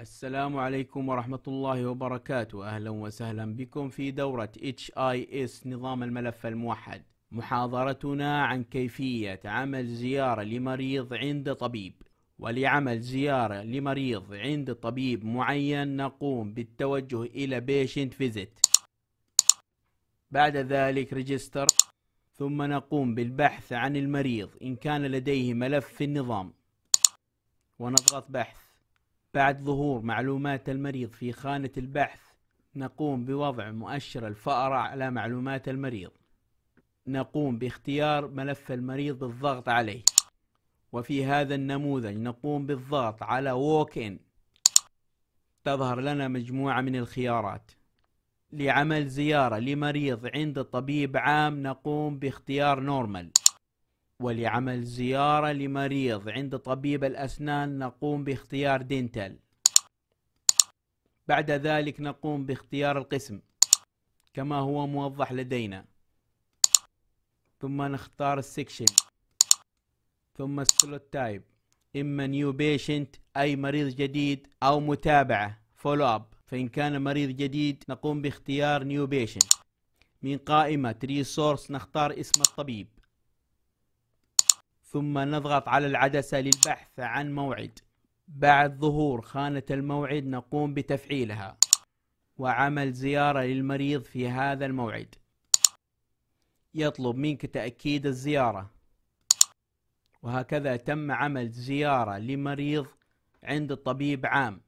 السلام عليكم ورحمة الله وبركاته أهلا وسهلا بكم في دورة HIS نظام الملف الموحد محاضرتنا عن كيفية عمل زيارة لمريض عند طبيب ولعمل زيارة لمريض عند طبيب معين نقوم بالتوجه إلى patient visit بعد ذلك register ثم نقوم بالبحث عن المريض إن كان لديه ملف في النظام ونضغط بحث بعد ظهور معلومات المريض في خانة البحث نقوم بوضع مؤشر الفأرة على معلومات المريض نقوم باختيار ملف المريض بالضغط عليه وفي هذا النموذج نقوم بالضغط على ووك إن تظهر لنا مجموعة من الخيارات لعمل زيارة لمريض عند طبيب عام نقوم باختيار نورمال ولعمل زيارة لمريض عند طبيب الأسنان نقوم باختيار دينتال بعد ذلك نقوم باختيار القسم كما هو موضح لدينا ثم نختار السكشن ثم السلوت تايب إما نيو بيشنت أي مريض جديد أو متابعة فولو أب فإن كان مريض جديد نقوم باختيار نيو بيشنت من قائمة ريسورس نختار اسم الطبيب ثم نضغط على العدسة للبحث عن موعد بعد ظهور خانة الموعد نقوم بتفعيلها وعمل زيارة للمريض في هذا الموعد يطلب منك تأكيد الزيارة وهكذا تم عمل زيارة لمريض عند الطبيب عام